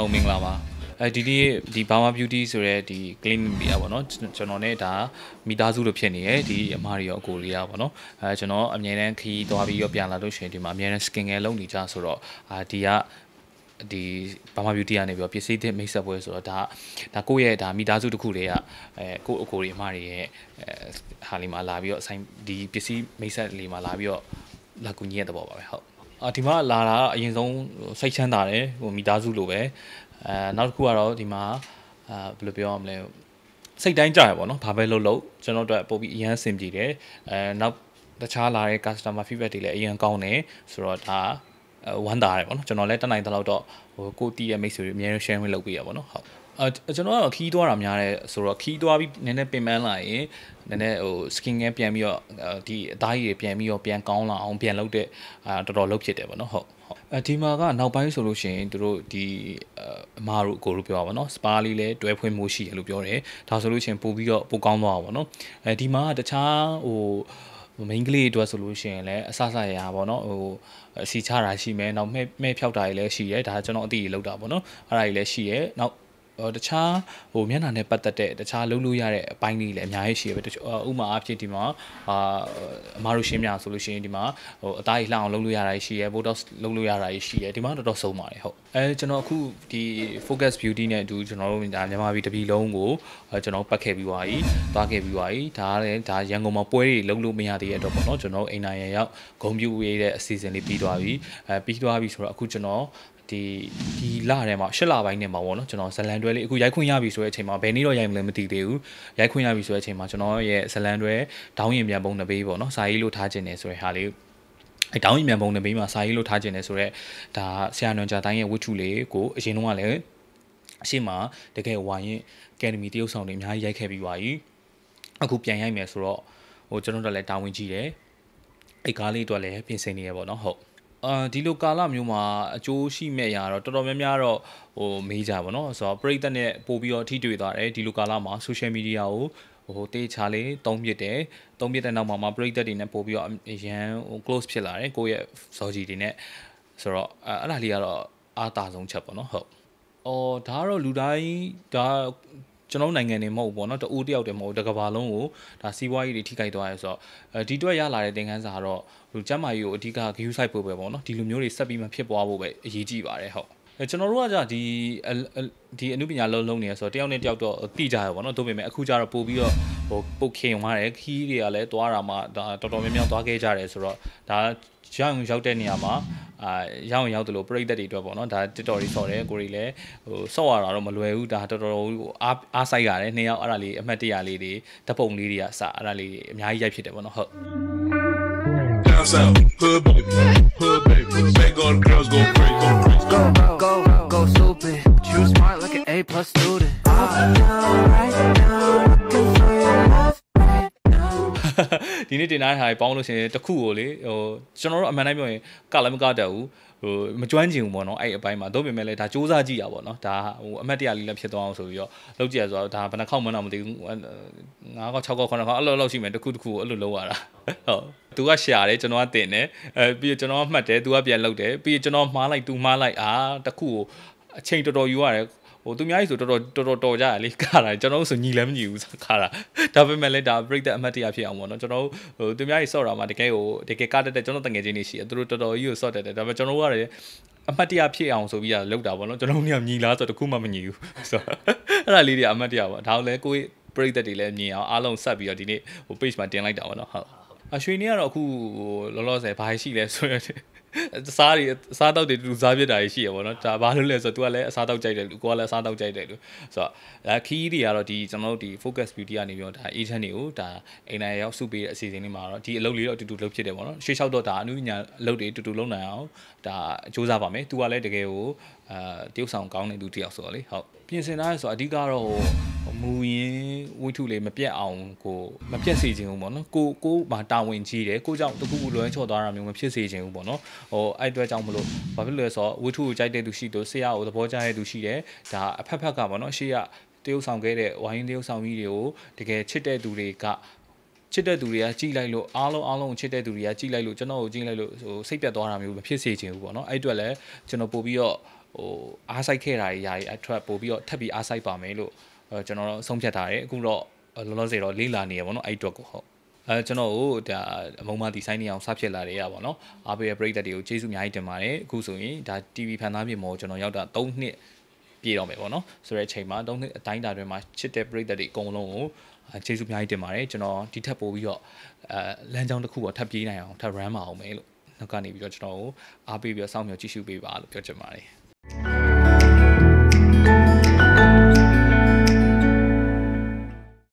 ဟုတ်မင်္ဂလာပါအဲဒီဒီဒီ Burma Beauty ဆိုတဲ့ဒီ clean media ပေါ့နော်ကျွန်တော်နဲ့ဒါမိသားစုလိုဖြစ်နေရဲ့ဒီအမတွေရောအကိုတွေရောပေါ့နော်အဲကျွန်တော်အမြဲတမ်းခီးသွားပြီးရောပြန်လာလို့ရှိရင်ဒီမှာအမြဲတမ်း skin care လုပ်နေကြဆိုတော့အာဒီကဒီ Burma Beauty ကနေပြီးတော့ပစ္စည်းသစ်မိတ်ဆက်ပွဲဆိုတော့ဒါဒါကိုယ့်ရဲ့ဒါမိသားစုတစ်ခုတည်းကအဲကိုယ့်အကိုတွေအမတွေရဲ့ဟာလီမှာလာပြီးတော့ဆိုင်ဒီပစ္စည်းမိတ်ဆက်လေးမှာလာပြီးတော့လာကူညီရတဲ့ပေါ့ပါပဲဟုတ်အာဒီမှာလာတာအရင်ဆုံးစိတ်ချမ်းသာတယ်ဟိုမိသားစုလိုပဲအဲနောက်တစ်ခုကတော့ဒီမှာအာဘယ်လိုပြောရမလဲစိတ်တိုင်းကြရပါတော့ဘာပဲလုပ်လို့ကျွန်တော်တို့ပို့ပြီးအရန်အဆင်ပြေတယ်အဲနောက်တခြားလာတဲ့ customer feedback တွေလည်းအရင်ကောင်းတယ်ဆိုတော့ဒါဝမ်းသာတယ်ပေါ့နော်ကျွန်တော်လည်းတက်နိုင်တဲ့လောက်တော့ဟိုကိုတီးရဲ့မိတ်ဆွေတွေအများကြီး share ဝင်လုပ်ပေးရပါတော့ဟုတ်အဲကျွန်တော်ကတော့ခီးသွားတာများတယ်ဆိုတော့ခီးသွားပြီးနည်းနည်းပင်ပန်းလာရင်နည်းနည်းဟို skin ကပြန်ပြီးတော့ဒီအသားရည်ပြန်ပြီးတော့ပြန်ကောင်းလာအောင်ပြန်လုပ်တဲ့အာတော်တော်လုပ်ဖြစ်တယ်ပေါ့နော်ဟုတ်ဟုတ်အဲဒီမှာကနောက်ပိုင်းဆိုလို့ရှိရင်တို့ဒီအမားတို့အကိုတို့ပြောပါဘောနော်စပါလေးလည်းတွဲဖွင့်မှုရှိတယ်လို့ပြောတယ်ဒါဆိုလို့ရှိရင်ပို့ပြီးတော့ပို့ကောင်းသွားပါဘောနော်အဲဒီမှာတခြားဟိုမိန်းကလေးအတွက်ဆိုလို့ရှိရင်လည်းအဆဆရာပေါ့နော်ဟိုအစီချတာရှိမယ်နောက်မဲ့မဲ့ဖြောက်တာတွေလည်းရှိရဲဒါကျွန်တော်အတိအကျလောက်တာပေါ့နော်အဲ့ဒါတွေလည်းရှိရဲနောက်တခြားဟိုမျက်နှာနဲ့ပတ်သက်တဲ့တခြားလုံးလို့ရတဲ့အပိုင်းတွေလည်းအများကြီးရှိရပဲဥမာအဖြစ်ဒီမှာအာအမားတို့ရှင်းပြဆိုလို့ရှိရင်ဒီမှာဟိုအသားကြီးလှအောင်လုံးလို့ရတာရှိရယ် botox လုံးလို့ရတာရှိရယ်ဒီမှာတော်တော်ဆုံးပါတယ်ဟုတ်အဲကျွန်တော်အခုဒီ focus beauty နဲ့အတူကျွန်တော်တို့ဒါမြန်မာပြည်တပြည်လုံးကိုကျွန်တော်ပတ်ခဲ့ပြီးသွားပြီသွားခဲ့ပြီးသွားပြီဒါလည်းဒါရန်ကုန်မှာပွဲတွေလုံးလို့မရသေးတဲ့အတွက်ပေါ့နော်ကျွန်တော်အိမ်နိုင်ရရောက်ဂုံပြူရေးတဲ့အစီအစဉ်လေးပြီးသွားပြီအဲပြီးသွားပြီဆိုတော့အခုကျွန်တော်ဒီဒီလထဲမှာ၈လပိုင်းနဲ့မှာပေါ့နော်ကျွန်တော်ဇလန်တွဲလေးအခုရိုက်ခွင့်ရပြီဆိုတဲ့အချိန်မှာဘယ်နေ့တော့ရိုက်မလဲမသိသေးဘူးရိုက်ခွင့်ရပြီဆိုတဲ့အချိန်မှာကျွန်တော်ရဲ့ဇလန်တွဲဒေါင်းရင်ပြန်ပုံတစ်ပေးပေါ့နော်စာရေးလို့ထားခြင်းနေဆိုတဲ့ဟာလေးအဲတောင်းရင်မြန်ပုံနေပြီးမှစာရေးလို့ထားခြင်းလဲဆိုတော့ဒါဆရာနွန်ဂျာတိုင်းရဲ့ဝတ္ထုလေးကိုအရင်တုန်းကလည်းအရှိမတကယ်ဝိုင်းရင်အကယ်ဒမီတရုတ်ဆောင်တွေအများကြီးရိုက်ခဲ့ပြီးပါပြီအခုပြန်ရိုက်မယ်ဆိုတော့ဟိုကျွန်တော်တို့လည်းတာဝန်ကြီးတယ်အဲ့ကားလေးအတွက်လည်းပြင်ဆင်နေရပါတော့ဟုတ်အာဒီလိုကာလမျိုးမှာအကျိုးရှိမဲ့ရာတော့တော်တော်များများတော့ဟိုမေးကြပါတော့ဆိုတော့ပရိသတ်နဲ့ပို့ပြီးတော့ထိတွေ့သွားတယ်ဒီလိုကာလမှာ social media ကိုဟိုတေးချလေးသုံးပြစ်တယ်သုံးပြစ်တဲ့နောက်မှာမှပရိသတ်တွေနဲ့ပို့ပြီးတော့အရန်ဟို close ဖြစ်လာတယ်ကိုယ့်ရဲ့ဇော်ဂျီတွေနဲ့ဆိုတော့အဲ့ဒါလေးကတော့အားသာဆုံးချက်ပေါ့နော်ဟုတ်အော်ဒါကတော့လူတိုင်းဒါကျွန်တော်နိုင်ငံနေမဟုတ်ဘူးပေါ့နော်တဦးတယောက်တည်းမဟုတ်ဘူးတစ်ကမ္ဘာလုံးကိုဒါစီးပွားရေးတွေထိခိုက်သွားရဲဆိုတော့ဒီတွက်ရလာတဲ့သင်ခန်းစာကတော့လူကျမ်းမာရေးကိုအဓိကဂရုစိုက်ဖို့ပဲပေါ့နော်ဒီလိုမျိုးတွေဆက်ပြီးမှဖြစ်ပွားဖို့ပဲအရေးကြီးပါတယ်ဟုတ်ကျွန်တော်တို့ကじゃဒီဒီအမှုပညာလုံးလုံးနေရဆိုတော့တယောက်နဲ့တယောက်တော့တိကြရပါတော့ဒါပေမဲ့အခုကျတော့ပို့ပြီးတော့ဟိုပုတ်ခင်သွားတယ်ခီးတွေကလည်းသွားတာမှဒါတော်တော်များများသွားခဲ့ကြတယ်ဆိုတော့ဒါရောက်ရောက်တဲ့နေရာမှာအာရောက်ရောက်တယ်လို့ပြိသက်တွေအတွက်ပေါ့နော်ဒါ TikTok တွေဆော့တယ်ကိုရီလည်းဟိုဆော့ရတာတော့မလွယ်ဘူးဒါတော်တော်အားအားဆိုင်ရတယ်နှစ်ယောက်အဲ့ဒါလေးအမှတ်တရလေးတွေဓပုံလေးတွေကစအဲ့ဒါလေးအများကြီးရိုက်ဖြစ်တယ်ပေါ့နော်ဟုတ် Down south, hood baby, hood baby, make all the girls go crazy, go crazy. smart like an A plus student. I'm down right now, looking for your love. ဒီနေ့တင်လာတဲ့ဟာပေါင်းလို့ရှိရင်တခုကိုလေဟိုကျွန်တော်တို့အမှန်တိုင်းပြောရင်ကလည်းမကတတ်ဘူးဟိုမကျွမ်းကျင်ဘူးပေါ့နော်အဲ့အပိုင်းမှာသို့ပေမဲ့လည်းဒါစ조사ကြည့်ရပါပေါ့နော်ဒါဟိုအမှတ်တရလေးလည်းဖြစ်သွားအောင်ဆိုပြီးတော့လောက်ကြည့်ရဆိုတော့ဒါဘယ်နှခေါက်မှန်းတော့မသိဘူး9ခေါက်6ခေါက်9ခေါက်အဲ့လိုလောက်ရှိမယ်တခုတခုကိုအဲ့လိုလောက်ရတာဟုတ်သူကရှာတယ်ကျွန်တော်ကတင်တယ်အဲပြီးတော့ကျွန်တော်ကမှတ်တယ်သူကပြန်လောက်တယ်ပြီးတော့ကျွန်တော်မှားလိုက်သူမှားလိုက်အာတခုကိုအချိန်တော်တော်ယူရတယ်ဟိုသူများကြီးဆိုတော်တော်တော်တော်ကြရလေခါတာကျွန်တော်တို့ဆိုညီလည်းမညီဘူးခါတာဒါပေမဲ့လည်းဒါပြိတ္တအမှတ်တရဖြစ်အောင်ပေါ့နော်ကျွန်တော်တို့ဟိုသူများကြီးဆော့တာမှာတကယ်ဟိုတကယ်ကတက်တဲ့ကျွန်တော်တငယ်ချင်းတွေရှိတယ်သူတို့တော်တော်ကြီးကိုဆော့တက်တယ်ဒါပေမဲ့ကျွန်တော်တို့ကလည်းအမှတ်တရဖြစ်အောင်ဆိုပြီးတော့လုပ်တာပေါ့နော်ကျွန်တော်တို့ကညီလားဆိုတော့တခုမှမညီဘူးဆိုတော့အဲ့ဒါလေးတွေအမှတ်တရပေါ့ဒါကိုလည်းကိုယ်ပြိတ္တတွေလည်းမြင်အောင်အားလုံးဆက်ပြီးတော့ဒီနေ့ဟို page မှာတင်လိုက်တာပေါ့နော်ဟုတ်အရွှေနေကတော့အခုလောလောဆယ်ဘာရှိလဲဆိုရင်အစားတွေအစားတောက်တွေတူစားပြစ်တာကြီးရှိရပါတော့ဒါဘာလို့လဲဆိုတော့ तू ကလည်းအစားတောက်ကြိုက်တယ်လူကိုကလည်းအစားတောက်ကြိုက်တယ်လူဆိုတော့ဒါခီးတွေကတော့ဒီကျွန်တော်တို့ဒီ focus beauty ကနေပြီးတော့ဒါ agent တွေကိုဒါအိမ်တိုင်းရောက်စုပေးတဲ့အစီအစဉ်လေးမှာတော့ဒီအလုပ်လေးတော့အတူတူလုပ်ဖြစ်တယ်ပေါ့နော်ရှေ့လျှောက်တော့ဒါအမှုညာအလုပ်တွေအတူတူလုပ်နိုင်အောင်ဒါစူးစမ်းပါမယ် तू ကလည်းတကယ်ကိုအာတရုပ်ဆောင်ကောင်းတဲ့သူတယောက်ဆိုတော့လေဟုတ်ပြင်ဆင်ထားရဆိုတော့အဓိကတော့မူရင်းဝိထုလေးမပြတ်အောင်ကိုမပြတ်စေခြင်းဘူးပေါ့နော်ကိုကိုမှာတာဝန်ကြီးတယ်ကိုကြောင့်တခုခုလွဲချော်သွားတာမျိုးမဖြစ်စေခြင်းဘူးပေါ့နော်ဟိုအဲ့အတွက်ကြောင့်မလို့ဘာဖြစ်လို့လဲဆိုတော့ဝိထုကိုကြိုက်တဲ့သူရှိသူဆရာကိုသဘောကျတဲ့သူရှိတယ်ဒါအဖက်ဖက်ကပေါ့နော်ရှေ့ကတရုပ်ဆောင်ခဲ့တဲ့ဝိုင်းတရုပ်ဆောင်ကြီးတွေကိုတကယ်ချစ်တဲ့သူတွေကချစ်တဲ့သူတွေကကြိလိုက်လို့အားလုံးအားလုံးချစ်တဲ့သူတွေကကြိလိုက်လို့ကျွန်တော်ကိုကြိလိုက်လို့ဟိုစိတ်ပြတ်သွားတာမျိုးမဖြစ်စေချင်ဘူးပေါ့နော်အဲ့အတွက်လည်းကျွန်တော်ပို့ပြီးတော့ဟိုအားစိုက်ခဲ့တာတွေຢာတွေအထွက်ပို့ပြီးတော့ထပ်ပြီးအားစိုက်ပါမယ်လို့ကျွန်တော်တို့ဆုံးဖြတ်ထားတယ်အခုတော့လောလောဆယ်တော့လေးလာနေရပါတော့အဲ့အတွက်ကိုဟုတ်အဲကျွန်တော်တို့ဒါအမုံမဒီဇိုင်းနေအောင်စဖြစ်လာတယ်ရပါတော့အားပေးရပရိသတ်တွေကိုကျေးဇူးအများကြီးတင်ပါတယ်အခုဆိုရင်ဒါ TV ဖန်သားပြင်မောကျွန်တော်ရောက်တာ3နှစ်ပြည့်တော့မယ်ပေါ့နော်ဆိုတဲ့အချိန်မှာ3နှစ်အတိုင်းတာတွင်မှာချစ်တဲ့ပရိသတ်တွေအကုန်လုံးကိုကျေးဇူးအများကြီးတင်ပါတယ်ကျွန်တော်ဒီထက်ပိုပြီးတော့အဲလမ်းကြောင်းတစ်ခုပေါ်ထပ်ပြေးနိုင်အောင်ထပ် run မအောင်မယ်လို့နောက်ကနေပြီးတော့ကျွန်တော်ကိုအားပေးပြီးတော့စောင့်မျှော်ကြည့်ရှုပေးပါလို့ပြောချင်ပါတယ်